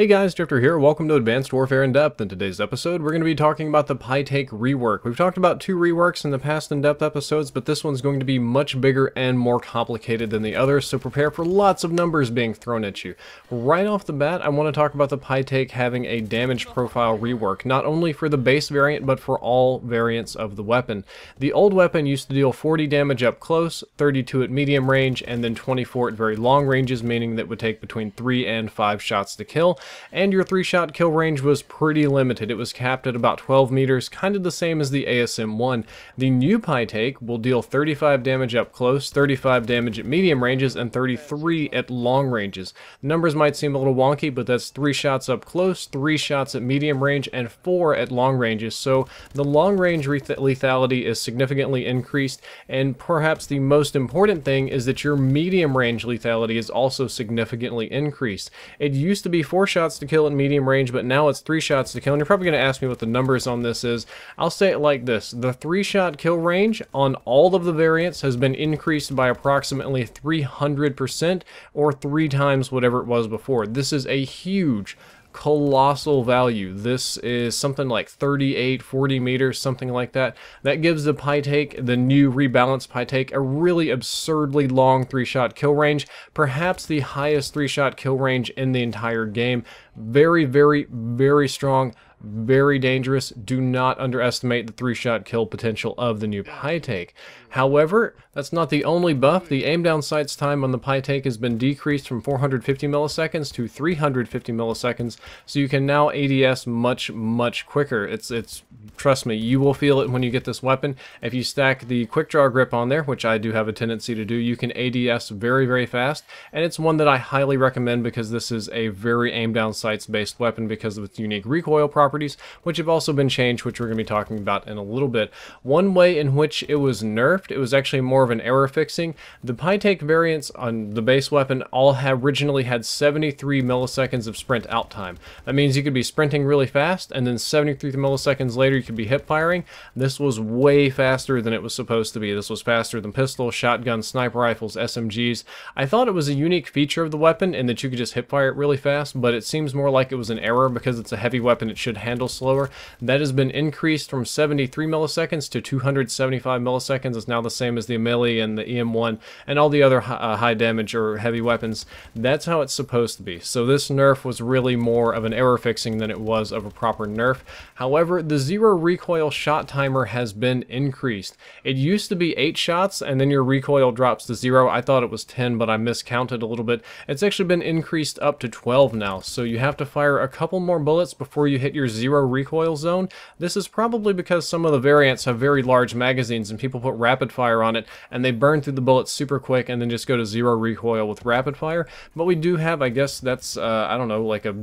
Hey guys, Drifter here. Welcome to Advanced Warfare in Depth. In today's episode, we're going to be talking about the PyTake rework. We've talked about two reworks in the past in-depth episodes, but this one's going to be much bigger and more complicated than the others, so prepare for lots of numbers being thrown at you. Right off the bat, I want to talk about the PyTake having a damage profile rework, not only for the base variant, but for all variants of the weapon. The old weapon used to deal 40 damage up close, 32 at medium range, and then 24 at very long ranges, meaning that would take between 3 and 5 shots to kill and your 3-shot kill range was pretty limited. It was capped at about 12 meters, kind of the same as the ASM-1. The new Pi Take will deal 35 damage up close, 35 damage at medium ranges, and 33 at long ranges. The numbers might seem a little wonky, but that's 3 shots up close, 3 shots at medium range, and 4 at long ranges, so the long range lethality is significantly increased, and perhaps the most important thing is that your medium range lethality is also significantly increased. It used to be 4 shots shots to kill in medium range, but now it's three shots to kill. And you're probably going to ask me what the numbers on this is. I'll say it like this. The three shot kill range on all of the variants has been increased by approximately 300% or three times whatever it was before. This is a huge colossal value. This is something like 38, 40 meters, something like that. That gives the Take, the new rebalanced Take, a really absurdly long three-shot kill range, perhaps the highest three-shot kill range in the entire game. Very, very, very strong very dangerous. Do not underestimate the three-shot kill potential of the new pie take. However, that's not the only buff. The aim down sight's time on the pie take has been decreased from 450 milliseconds to 350 milliseconds, so you can now ADS much, much quicker. It's, it's, trust me, you will feel it when you get this weapon. If you stack the quick draw grip on there, which I do have a tendency to do, you can ADS very, very fast, and it's one that I highly recommend because this is a very aim down sights based weapon because of its unique recoil property properties, which have also been changed, which we're going to be talking about in a little bit. One way in which it was nerfed, it was actually more of an error fixing. The PyTake variants on the base weapon all originally had 73 milliseconds of sprint out time. That means you could be sprinting really fast, and then 73 milliseconds later you could be hip firing. This was way faster than it was supposed to be. This was faster than pistol, shotgun, sniper rifles, SMGs. I thought it was a unique feature of the weapon in that you could just hip fire it really fast, but it seems more like it was an error because it's a heavy weapon. It should handle slower. That has been increased from 73 milliseconds to 275 milliseconds. It's now the same as the melee and the EM1 and all the other uh, high damage or heavy weapons. That's how it's supposed to be. So this nerf was really more of an error fixing than it was of a proper nerf. However, the zero recoil shot timer has been increased. It used to be 8 shots and then your recoil drops to 0. I thought it was 10 but I miscounted a little bit. It's actually been increased up to 12 now so you have to fire a couple more bullets before you hit your zero recoil zone. This is probably because some of the variants have very large magazines and people put rapid fire on it and they burn through the bullets super quick and then just go to zero recoil with rapid fire. But we do have, I guess that's, uh, I don't know, like a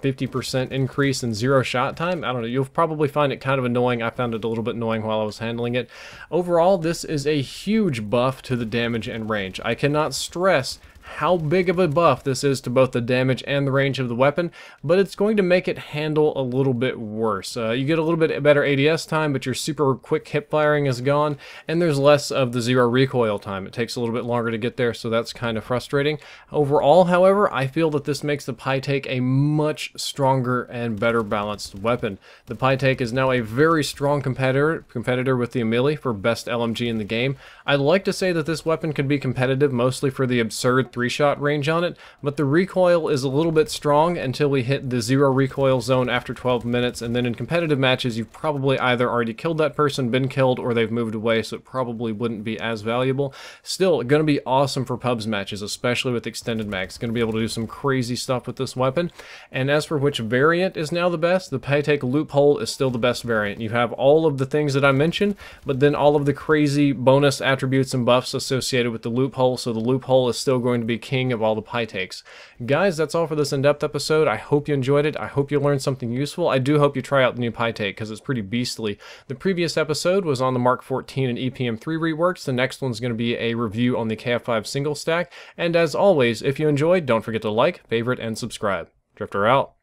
50% increase in zero shot time. I don't know. You'll probably find it kind of annoying. I found it a little bit annoying while I was handling it. Overall, this is a huge buff to the damage and range. I cannot stress how big of a buff this is to both the damage and the range of the weapon, but it's going to make it handle a little bit worse. Uh, you get a little bit better ADS time, but your super quick hip firing is gone, and there's less of the zero recoil time. It takes a little bit longer to get there, so that's kind of frustrating. Overall, however, I feel that this makes the Pi Take a much stronger and better balanced weapon. The Pi Take is now a very strong competitor, competitor with the Amili for best LMG in the game. I'd like to say that this weapon could be competitive mostly for the absurd three shot range on it, but the recoil is a little bit strong until we hit the zero recoil zone after 12 minutes, and then in competitive matches, you've probably either already killed that person, been killed, or they've moved away, so it probably wouldn't be as valuable. Still, gonna be awesome for pubs matches, especially with extended mags. Gonna be able to do some crazy stuff with this weapon. And as for which variant is now the best, the Paytake Loophole is still the best variant. You have all of the things that I mentioned, but then all of the crazy bonus attributes and buffs associated with the loophole, so the loophole is still going to be the king of all the pie takes. Guys, that's all for this in-depth episode. I hope you enjoyed it. I hope you learned something useful. I do hope you try out the new pie take because it's pretty beastly. The previous episode was on the Mark 14 and EPM3 reworks. The next one's going to be a review on the KF5 single stack. And as always, if you enjoyed, don't forget to like, favorite, and subscribe. Drifter out.